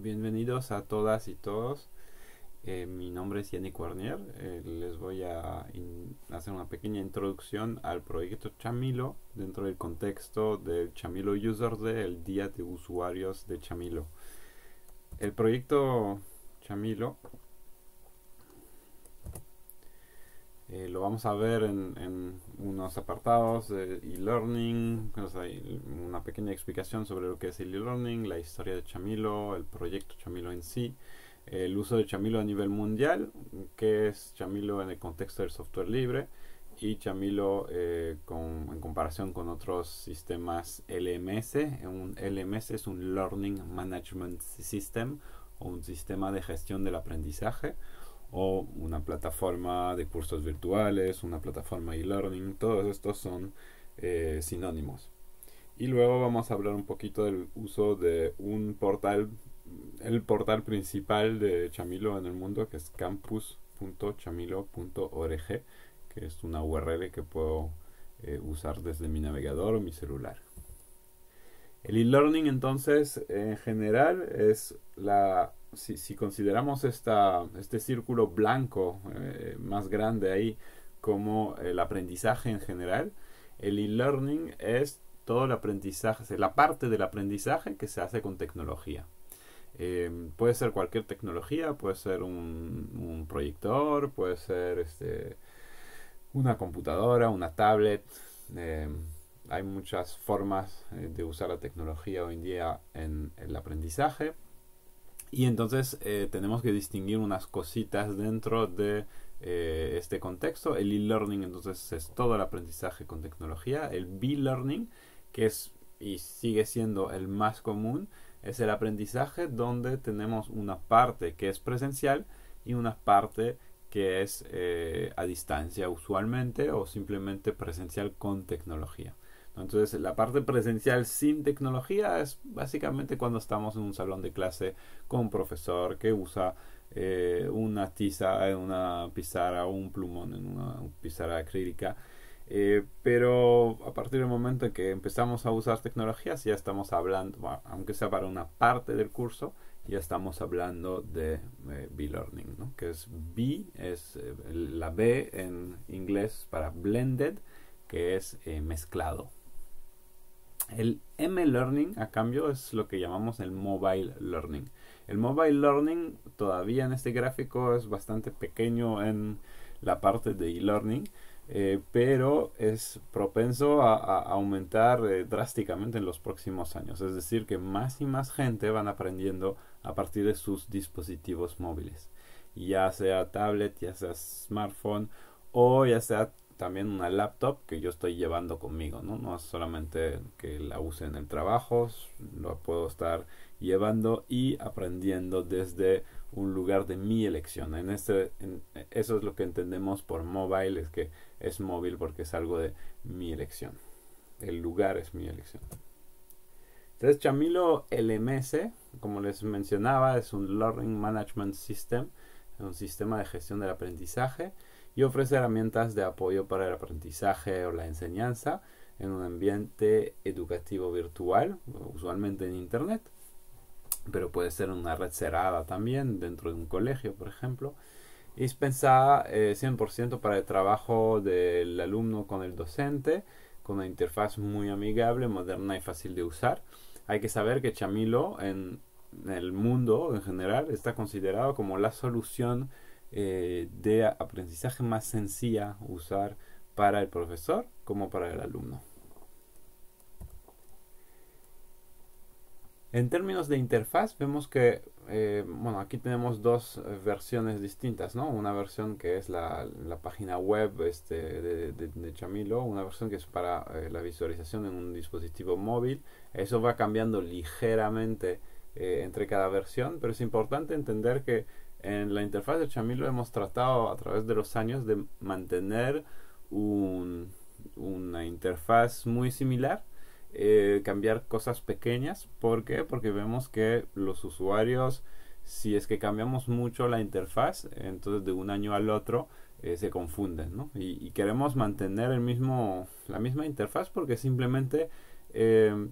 Bienvenidos a todas y todos. Eh, mi nombre es Yannick Warnier. Eh, les voy a hacer una pequeña introducción al proyecto Chamilo dentro del contexto del Chamilo User Day, el Día de Usuarios de Chamilo. El proyecto Chamilo Eh, lo vamos a ver en, unos apartados de e-learning, una pequeña explicación sobre lo que es el e-learning, la historia de Chamilo, el proyecto Chamilo en sí, el uso de Chamilo a nivel mundial, qué es Chamilo en el contexto del software libre y Chamilo eh, en comparación con otros sistemas LMS. Un LMS es un Learning Management System o un sistema de gestión del aprendizaje o una plataforma de cursos virtuales, una plataforma e-learning, todos estos son eh, sinónimos. Y luego vamos a hablar un poquito del uso de un portal, el portal principal de Chamilo en el mundo, que es campus.chamilo.org, que es una URL que puedo eh, usar desde mi navegador o mi celular. El e-learning entonces en general es la si, consideramos este círculo blanco eh, más grande ahí como el aprendizaje en general, el e-learning es todo el aprendizaje, es la parte del aprendizaje que se hace con tecnología. Em, puede ser cualquier tecnología, puede ser un, proyector, puede ser este, una computadora, una tablet. Em, hay muchas formas eh, de usar la tecnología hoy en día en el aprendizaje. Y entonces eh, tenemos que distinguir unas cositas dentro de eh, este contexto. El e-learning entonces es todo el aprendizaje con tecnología. El b-learning, que es y sigue siendo el más común, es el aprendizaje donde tenemos una parte que es presencial y una parte que es eh, a distancia usualmente o simplemente presencial con tecnología. Entonces la parte presencial sin tecnología es básicamente cuando estamos en un salón de clase con un profesor que usa eh, una tiza, una pizarra o un plumón en una pizarra acrílica. Eh, pero a partir del momento en que empezamos a usar tecnologías ya estamos hablando, aunque sea para una parte del curso, ya estamos hablando de eh, B-Learning, ¿no? que es B, es la B en inglés para blended, que es mezclado. El M-Learning, a cambio, es lo que llamamos el Mobile Learning. El Mobile Learning todavía en este gráfico es bastante pequeño en la parte de e-learning, eh, pero es propenso a, aumentar eh, drásticamente en los próximos años. Es decir, que más y más gente van aprendiendo a partir de sus dispositivos móviles, ya sea tablet, ya sea smartphone o ya sea también una laptop que yo estoy llevando conmigo, ¿no? es solamente que la use en el trabajo, lo puedo estar llevando y aprendiendo desde un lugar de mi elección. En este, eso es lo que entendemos por mobile, es que es móvil porque es algo de mi elección. El lugar es mi elección. Entonces, Chamilo LMS, como les mencionaba, es un Learning Management System, un sistema de gestión del aprendizaje y ofrece herramientas de apoyo para el aprendizaje o la enseñanza en un ambiente educativo virtual, usualmente en Internet, pero puede ser una red cerrada también, dentro de un colegio, por ejemplo. Y es pensada 100% eh, para el trabajo del alumno con el docente, con una interfaz muy amigable, moderna y fácil de usar. Hay que saber que Chamilo en el mundo en general está considerado como la solución eh, de aprendizaje más sencilla usar para el profesor como para el alumno. En términos de interfaz, vemos que, eh, bueno, aquí tenemos dos eh, versiones distintas, ¿no? Una versión que es la, la página web este, de, Chamilo, una versión que es para la visualización en un dispositivo móvil. Eso va cambiando ligeramente entre cada versión, pero es importante entender que en la interfaz de Chamilo hemos tratado a través de los años de mantener una interfaz muy similar, eh, cambiar cosas pequeñas. ¿Por qué? Porque vemos que los usuarios, si es que cambiamos mucho la interfaz, entonces de un año al otro eh, se confunden, ¿no? Y, queremos mantener el mismo, la misma interfaz porque simplemente... Eh,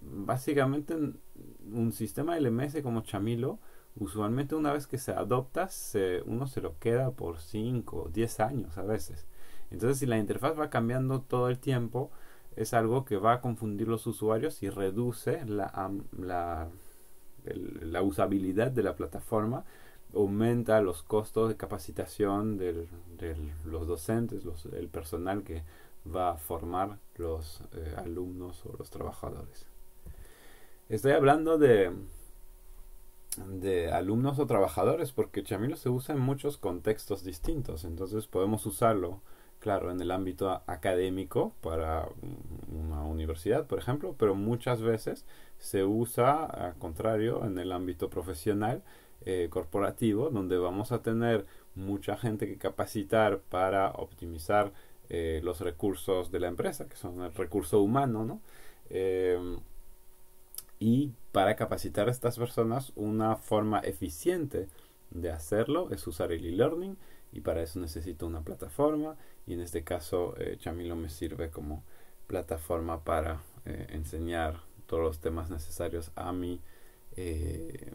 básicamente un sistema LMS como Chamilo usualmente una vez que se adopta, se, uno se lo queda por 5 o 10 años a veces. Entonces, si la interfaz va cambiando todo el tiempo, es algo que va a confundir los usuarios y reduce la, la, usabilidad de la plataforma, aumenta los costos de capacitación de los docentes, el personal que va a formar los eh, alumnos o los trabajadores. Estoy hablando de de alumnos o trabajadores, porque Chamilo se usa en muchos contextos distintos, entonces podemos usarlo, claro, en el ámbito académico para una universidad, por ejemplo, pero muchas veces se usa, al contrario, en el ámbito profesional, eh, corporativo, donde vamos a tener mucha gente que capacitar para optimizar eh, los recursos de la empresa, que son el recurso humano, ¿no? Eh, y para capacitar a estas personas, una forma eficiente de hacerlo es usar el e-learning y para eso necesito una plataforma y en este caso eh, Chamilo me sirve como plataforma para eh, enseñar todos los temas necesarios a mi, eh,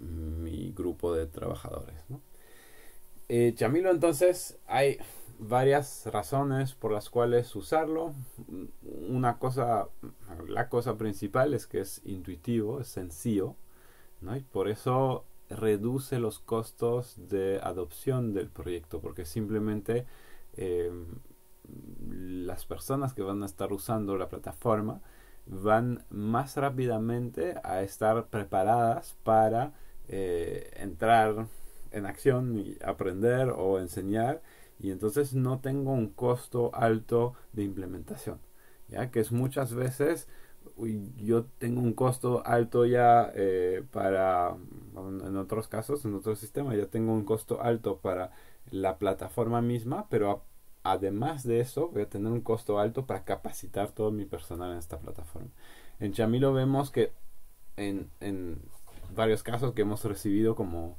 mi grupo de trabajadores. Chamilo entonces hay varias razones por las cuales usarlo. Una cosa, la cosa principal es que es intuitivo, es sencillo, ¿no? Y por eso reduce los costos de adopción del proyecto, porque simplemente em, las personas que van a estar usando la plataforma van más rápidamente a estar preparadas para eh, entrar en acción y aprender o enseñar y entonces no tengo un costo alto de implementación, ya que es muchas veces yo tengo un costo alto ya eh, para, en otros casos, en otro sistema, ya tengo un costo alto para la plataforma misma, pero además de eso voy a tener un costo alto para capacitar todo mi personal en esta plataforma. En Chamilo vemos que en, varios casos que hemos recibido como,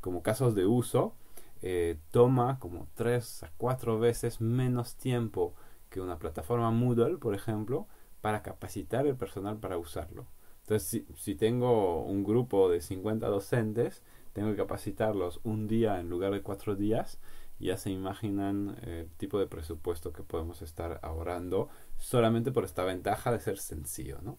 como casos de uso, eh, toma como tres a cuatro veces menos tiempo que una plataforma Moodle, por ejemplo, para capacitar el personal para usarlo. Entonces, si, si tengo un grupo de 50 docentes, tengo que capacitarlos un día en lugar de cuatro días, ya se imaginan el tipo de presupuesto que podemos estar ahorrando solamente por esta ventaja de ser sencillo, ¿no?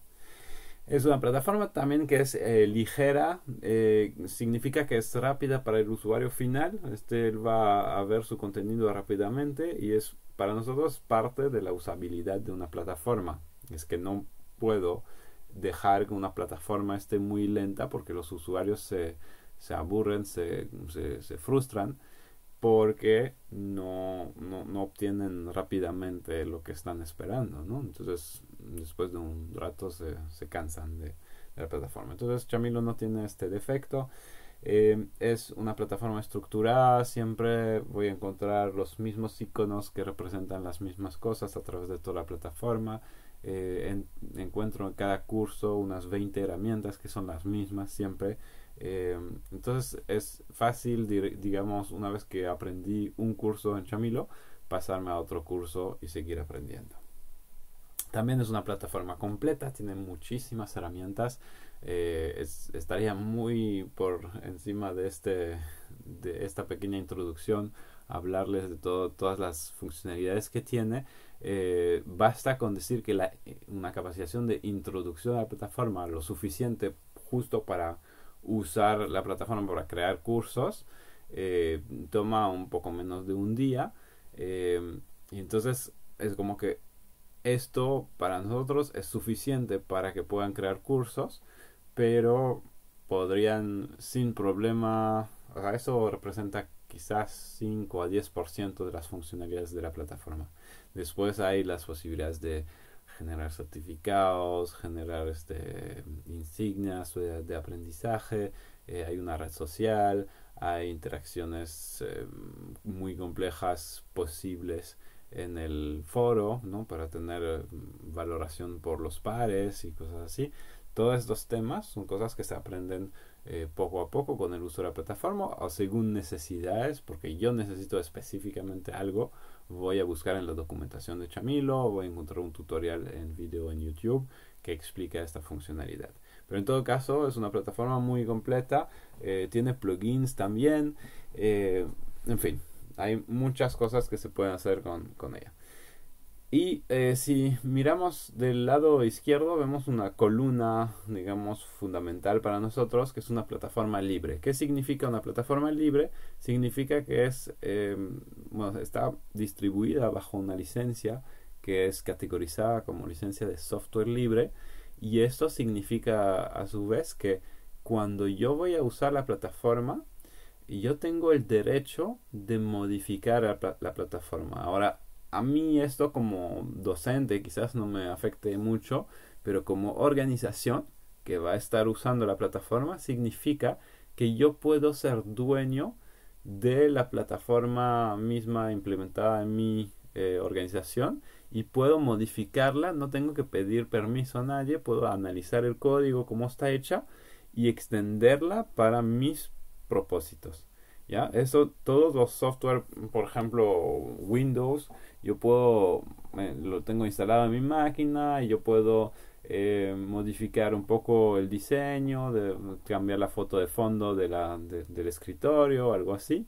Es una plataforma también que es eh, ligera, eh, significa que es rápida para el usuario final, este él va a ver su contenido rápidamente y es para nosotros parte de la usabilidad de una plataforma. Es que no puedo dejar que una plataforma esté muy lenta porque los usuarios se, aburren, se, frustran porque no, no, no obtienen rápidamente lo que están esperando, ¿no? Entonces después de un rato se, cansan de, la plataforma. Entonces Chamilo no tiene este defecto. Eh, es una plataforma estructurada, siempre voy a encontrar los mismos iconos que representan las mismas cosas a través de toda la plataforma. Eh, encuentro en cada curso unas 20 herramientas que son las mismas siempre. Eh, entonces es fácil, digamos, una vez que aprendí un curso en Chamilo, pasarme a otro curso y seguir aprendiendo. También es una plataforma completa, tiene muchísimas herramientas. Eh, estaría muy por encima de, este, de esta pequeña introducción hablarles de todo, todas las funcionalidades que tiene. Eh, basta con decir que una capacitación de introducción a la plataforma lo suficiente justo para usar la plataforma para crear cursos eh, toma un poco menos de un día. y entonces es como que esto para nosotros es suficiente para que puedan crear cursos, pero podrían sin problema, o sea, eso representa quizás 5 a 10% de las funcionalidades de la plataforma. Después hay las posibilidades de generar certificados, generar este, insignias de, aprendizaje, eh, hay una red social, hay interacciones eh, muy complejas posibles en el foro, ¿no? Para tener eh, valoración por los pares y cosas así. Todos estos temas son cosas que se aprenden eh, poco a poco con el uso de la plataforma o según necesidades, porque yo necesito específicamente algo, voy a buscar en la documentación de Chamilo, voy a encontrar un tutorial en video en YouTube que explica esta funcionalidad. Pero en todo caso es una plataforma muy completa, eh, tiene plugins también, en fin, hay muchas cosas que se pueden hacer con, ella. Y eh, si miramos del lado izquierdo, vemos una columna, digamos, fundamental para nosotros, que es una plataforma libre. ¿Qué significa una plataforma libre? Significa que es, em, está distribuida bajo una licencia que es categorizada como licencia de software libre. Y esto significa, a su vez, que cuando yo voy a usar la plataforma, y yo tengo el derecho de modificar la, plataforma. Ahora, a mí esto como docente quizás no me afecte mucho, pero como organización que va a estar usando la plataforma, significa que yo puedo ser dueño de la plataforma misma implementada en mi eh, organización y puedo modificarla, no tengo que pedir permiso a nadie, puedo analizar el código, como está hecha y extenderla para mis propósitos. ¿Ya? Eso, todos los software, por ejemplo, Windows, yo puedo, lo tengo instalado en mi máquina y yo puedo eh, modificar un poco el diseño, de, cambiar la foto de fondo de la, del escritorio, algo así.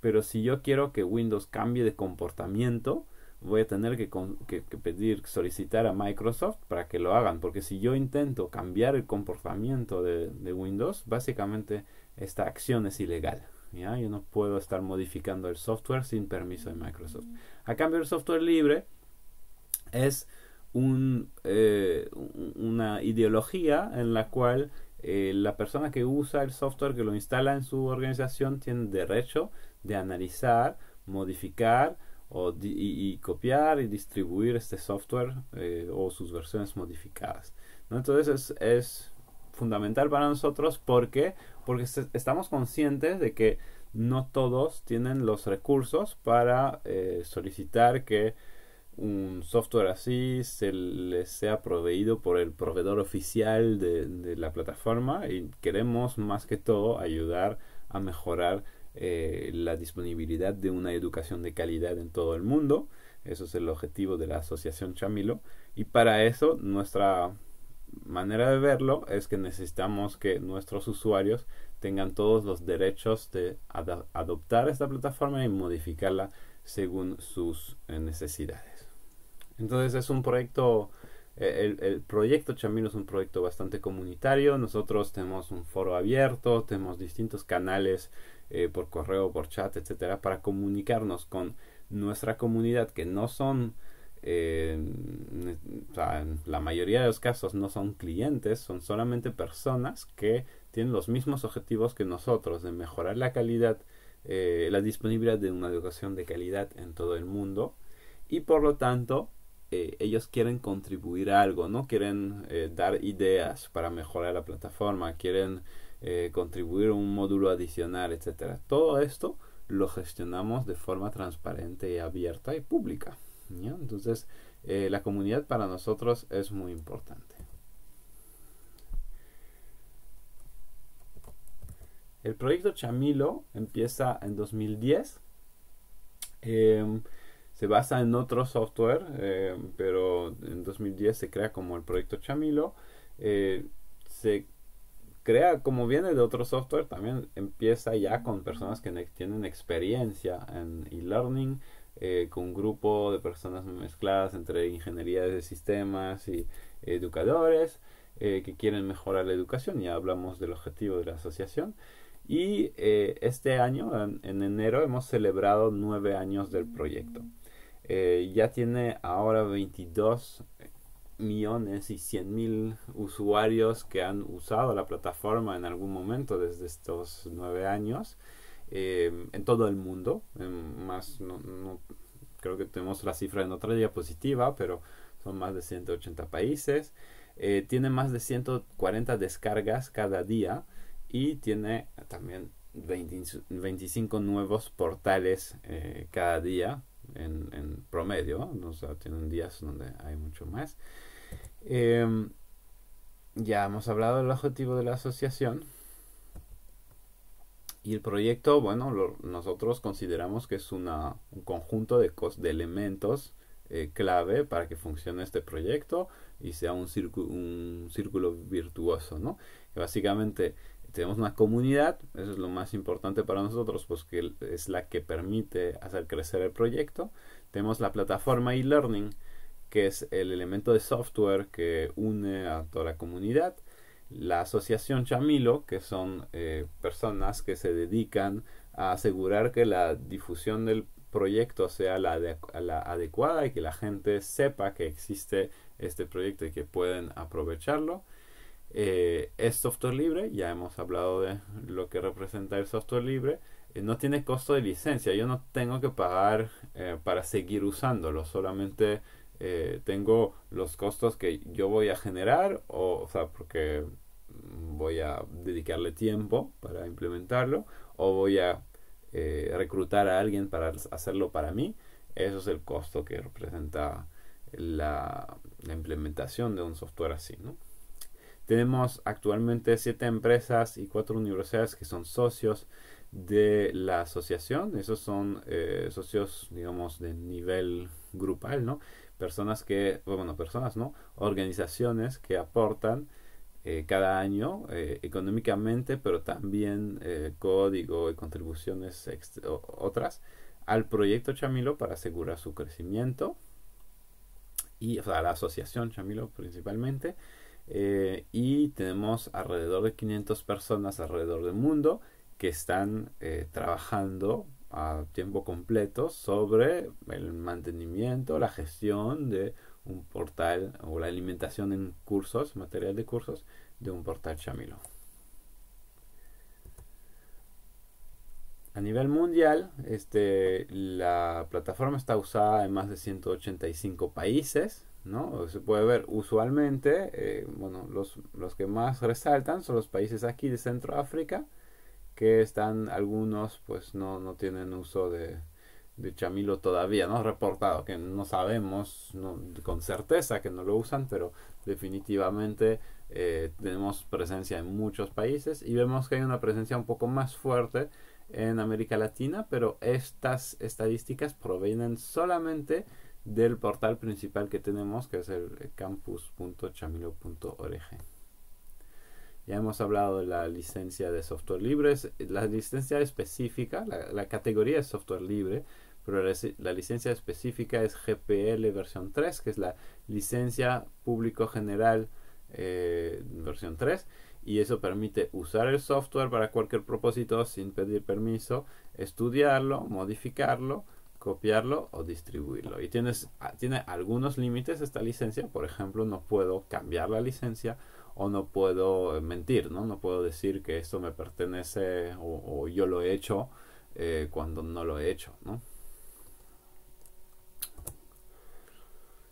Pero si yo quiero que Windows cambie de comportamiento, voy a tener que, que, pedir, solicitar a Microsoft para que lo hagan. Porque si yo intento cambiar el comportamiento de Windows, básicamente esta acción es ilegal. ¿ya? Yo no puedo estar modificando el software sin permiso de Microsoft. A cambio, el software libre es un, eh, una ideología en la cual eh, la persona que usa el software, que lo instala en su organización, tiene derecho de analizar, modificar o y, copiar y distribuir este software eh, o sus versiones modificadas. Entonces es fundamental para nosotros. porque Porque estamos conscientes de que no todos tienen los recursos para eh, solicitar que un software así se les sea proveído por el proveedor oficial de, la plataforma y queremos más que todo ayudar a mejorar eh, la disponibilidad de una educación de calidad en todo el mundo. Eso es el objetivo de la Asociación Chamilo y para eso nuestra manera de verlo es que necesitamos que nuestros usuarios tengan todos los derechos de adoptar esta plataforma y modificarla según sus eh, necesidades. Entonces es un proyecto, e-, el, proyecto Chamino es un proyecto bastante comunitario, nosotros tenemos un foro abierto, tenemos distintos canales eh, por correo, por chat, etcétera, para comunicarnos con nuestra comunidad que no son en la mayoría de los casos no son clientes, son solamente personas que tienen los mismos objetivos que nosotros de mejorar la calidad, eh, la disponibilidad de una educación de calidad en todo el mundo y por lo tanto eh, ellos quieren contribuir a algo, no quieren eh, dar ideas para mejorar la plataforma, quieren contribuir un módulo adicional, etcétera. Todo esto lo gestionamos de forma transparente, abierta y pública. Entonces, eh, la comunidad para nosotros es muy importante. El proyecto Chamilo empieza en 2010. Em, se basa en otro software, em, pero en 2010 se crea como el proyecto Chamilo. Eh, se crea, como viene de otro software, también empieza ya con personas que tienen experiencia en e-learning, eh, con un grupo de personas mezcladas entre ingeniería de sistemas y educadores eh, que quieren mejorar la educación. Ya hablamos del objetivo de la asociación. Y eh, este año, en, en, enero, hemos celebrado nueve años del proyecto. ya tiene ahora 22 millones y 100 mil usuarios que han usado la plataforma en algún momento desde estos nueve años. Eh, en todo el mundo. más no, creo que tenemos la cifra en otra diapositiva pero son más de 180 países. Eh, tiene más de 140 descargas cada día y tiene también 25 nuevos portales eh, cada día en, promedio. O sea, tienen días donde hay mucho más. Em, ya hemos hablado del objetivo de la asociación, y el proyecto, bueno, nosotros consideramos que es un conjunto de, elementos eh, clave para que funcione este proyecto y sea un, círculo, un círculo virtuoso, ¿no? básicamente tenemos una comunidad, eso es lo más importante para nosotros, pues que es la que permite hacer crecer el proyecto. Tenemos la plataforma e-learning, que es el elemento de software que une a toda la comunidad. La asociación Chamilo, que son eh, personas que se dedican a asegurar que la difusión del proyecto sea la, adecuada y que la gente sepa que existe este proyecto y que pueden aprovecharlo. Eh, es software libre, ya hemos hablado de lo que representa el software libre. Eh, no tiene costo de licencia, yo no tengo que pagar para seguir usándolo, solamente tengo los costos que yo voy a generar, o, o sea, porque voy a dedicarle tiempo para implementarlo o voy a eh, reclutar a alguien para hacerlo para mí. Eso es el costo que representa la, implementación de un software así. Tenemos actualmente siete empresas y cuatro universidades que son socios de la asociación. Esos son eh, socios, digamos, de nivel grupal, ¿no? Personas que, bueno, personas, ¿no? Organizaciones que aportan eh, cada año eh, económicamente, pero también eh, código y contribuciones otras al proyecto Chamilo para asegurar su crecimiento y a la asociación Chamilo principalmente. y tenemos alrededor de 500 personas alrededor del mundo que están trabajando a tiempo completo sobre el mantenimiento, la gestión de un portal o la alimentación en cursos, material de cursos de un portal Chamilo. A nivel mundial, este, la plataforma está usada en más de 185 países, ¿no? Se puede ver usualmente, eh, bueno, los, que más resaltan son los países aquí de Centroáfrica, que están algunos, pues no tienen uso de, de Chamilo todavía, ¿no? Reportado, que no sabemos con certeza que no lo usan, pero definitivamente eh, tenemos presencia en muchos países y vemos que hay una presencia un poco más fuerte en América Latina, pero estas estadísticas provienen solamente del portal principal que tenemos, que es el campus.chamilo.org. Ya hemos hablado de la licencia de software libre. La licencia específica, la, categoría es software libre, pero la, licencia específica es GPL versión 3, que es la licencia público general eh, versión 3. Y eso permite usar el software para cualquier propósito sin pedir permiso, estudiarlo, modificarlo copiarlo o distribuirlo. Y tienes, ah, tiene algunos límites esta licencia, por ejemplo, no puedo cambiar la licencia o no puedo eh, mentir, ¿no? No puedo decir que esto me pertenece o, yo lo he hecho eh, cuando no lo he hecho, ¿no?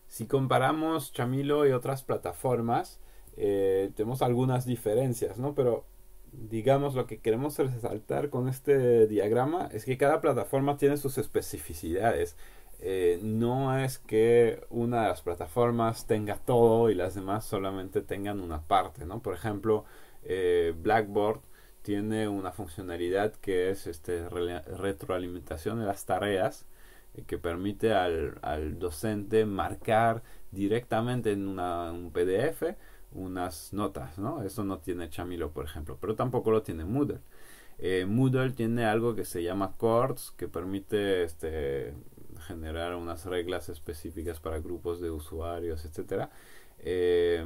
Si comparamos Chamilo y otras plataformas, eh, tenemos algunas diferencias, ¿no? Pero digamos, lo que queremos resaltar con este diagrama es que cada plataforma tiene sus especificidades. Eh, no es que una de las plataformas tenga todo y las demás solamente tengan una parte, ¿no? Por ejemplo, eh, Blackboard tiene una funcionalidad que es este, retroalimentación de las tareas eh, que permite al, docente marcar directamente en una, un PDF unas notas, ¿no? Eso no tiene Chamilo, por ejemplo, pero tampoco lo tiene Moodle. Eh, Moodle tiene algo que se llama chords, que permite este, generar unas reglas específicas para grupos de usuarios, etcétera. Eh,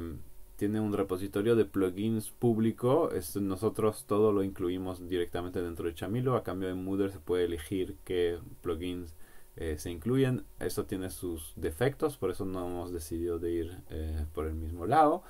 tiene un repositorio de plugins público. Este, nosotros todo lo incluimos directamente dentro de Chamilo. A cambio de Moodle se puede elegir qué plugins eh, se incluyen. Eso tiene sus defectos, por eso no hemos decidido de ir por el mismo lado.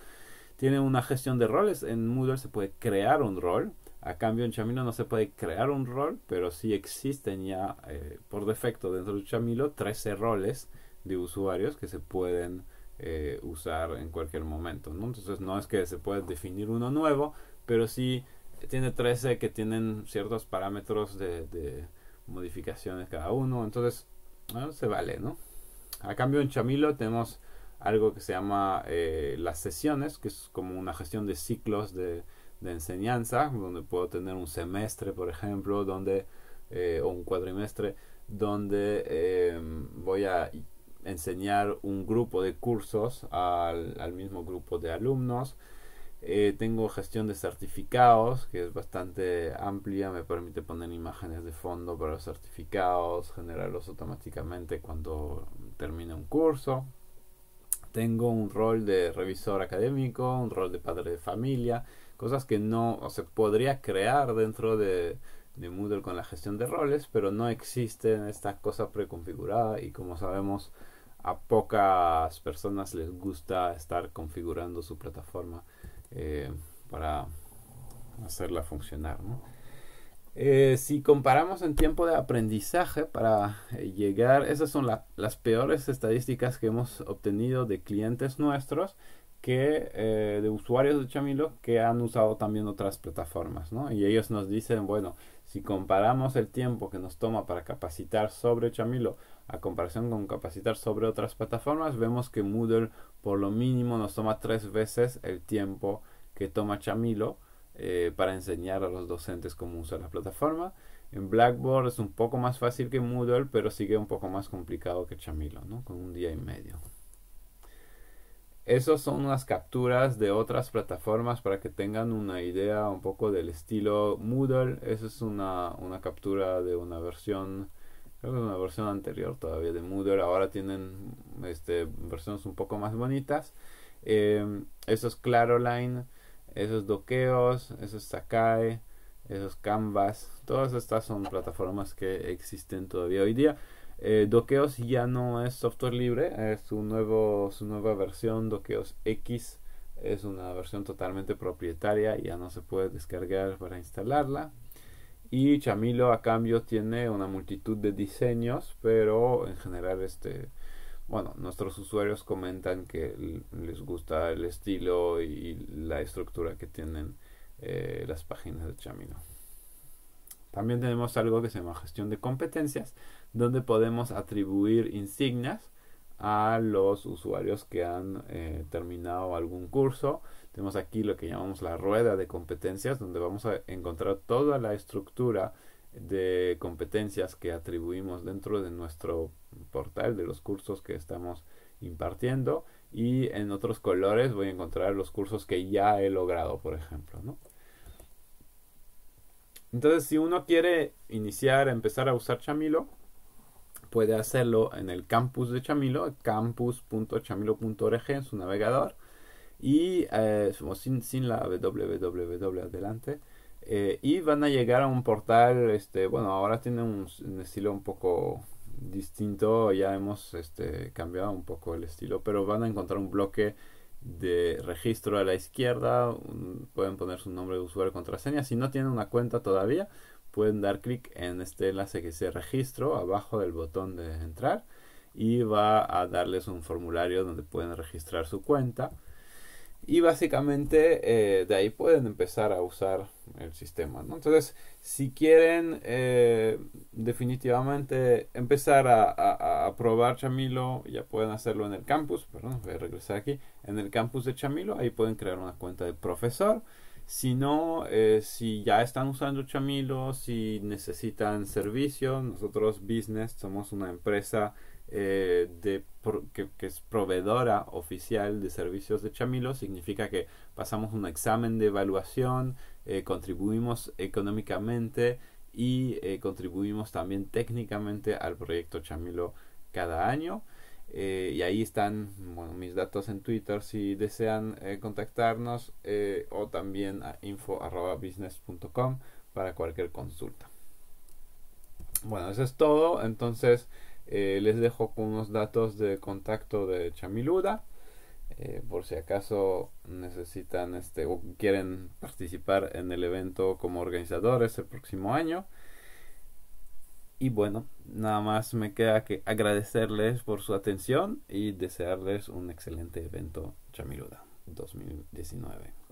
Tiene una gestión de roles. En Moodle se puede crear un rol. A cambio en Chamilo no se puede crear un rol, pero sí existen ya eh, por defecto dentro de Chamilo 13 roles de usuarios que se pueden eh, usar en cualquier momento. ¿no? Entonces no es que se pueda definir uno nuevo, pero sí tiene 13 que tienen ciertos parámetros de, modificaciones cada uno. Entonces se vale, ¿no? A cambio en Chamilo tenemos algo que se llama eh, las sesiones, que es como una gestión de ciclos de, enseñanza, donde puedo tener un semestre, por ejemplo, donde, eh, o un cuatrimestre donde eh, voy a enseñar un grupo de cursos al, mismo grupo de alumnos. tengo gestión de certificados, que es bastante amplia, me permite poner imágenes de fondo para los certificados, generarlos automáticamente cuando termine un curso tengo un rol de revisor académico, un rol de padre de familia, cosas que no se podría crear dentro de, Moodle con la gestión de roles, pero no existen estas cosas preconfiguradas y como sabemos a pocas personas les gusta estar configurando su plataforma eh, para hacerla funcionar. Eh, si comparamos en tiempo de aprendizaje para eh, llegar, esas son las peores estadísticas que hemos obtenido de clientes nuestros que eh, de usuarios de Chamilo que han usado también otras plataformas, ¿no? Y ellos nos dicen, bueno, si comparamos el tiempo que nos toma para capacitar sobre Chamilo a comparación con capacitar sobre otras plataformas, vemos que Moodle por lo mínimo nos toma tres veces el tiempo que toma Chamilo eh, para enseñar a los docentes cómo usar la plataforma. En Blackboard es un poco más fácil que Moodle, pero sigue un poco más complicado que Chamilo, ¿no? Con un día y medio. Esas son unas capturas de otras plataformas para que tengan una idea un poco del estilo Moodle. Esa es una, captura de una versión, creo que es una versión anterior todavía de Moodle. Ahora tienen este, versiones un poco más bonitas. Eh, eso es Claroline esos doqueos, esos Sakai, esos Canvas, todas estas son plataformas que existen todavía hoy día. Eh, Doqueos ya no es software libre, es su, nuevo, su nueva versión, Doqueos X, es una versión totalmente propietaria, ya no se puede descargar para instalarla. Y Chamilo a cambio tiene una multitud de diseños, pero en general este, bueno, nuestros usuarios comentan que les gusta el estilo y la estructura que tienen eh, las páginas de Chamino. También tenemos algo que se llama gestión de competencias, donde podemos atribuir insignias a los usuarios que han eh, terminado algún curso. Tenemos aquí lo que llamamos la rueda de competencias, donde vamos a encontrar toda la estructura de competencias que atribuimos dentro de nuestro portal de los cursos que estamos impartiendo y en otros colores voy a encontrar los cursos que ya he logrado, por ejemplo, ¿no? Entonces, si uno quiere iniciar, empezar a usar Chamilo, puede hacerlo en el campus de Chamilo, campus.chamilo.org en su navegador y eh, sin, sin la www adelante. Eh, y van a llegar a un portal, este, bueno, ahora tiene un, estilo un poco distinto, ya hemos este, cambiado un poco el estilo, pero van a encontrar un bloque de registro a la izquierda, pueden poner su nombre de usuario, contraseña, si no tienen una cuenta todavía, pueden dar clic en este enlace que dice registro abajo del botón de entrar y va a darles un formulario donde pueden registrar su cuenta y básicamente eh, de ahí pueden empezar a usar el sistema. ¿no? Entonces, si quieren eh, definitivamente empezar a, probar Chamilo, ya pueden hacerlo en el campus. Perdón, voy a regresar aquí. En el campus de Chamilo, ahí pueden crear una cuenta de profesor. Si no, eh, si ya están usando Chamilo, si necesitan servicio, nosotros Business somos una empresa eh, de, que, es proveedora oficial de servicios de Chamilo, significa que pasamos un examen de evaluación, eh, contribuimos económicamente y eh, contribuimos también técnicamente al proyecto Chamilo cada año. y ahí están mis datos en Twitter si desean contactarnos o también a info.business.com para cualquier consulta. Bueno, eso es todo. Entonces, eh, les dejo con unos datos de contacto de Chamiluda. Eh, por si acaso necesitan este o quieren participar en el evento como organizadores el próximo año. Y bueno, nada más me queda que agradecerles por su atención y desearles un excelente evento Chamiluda 2019.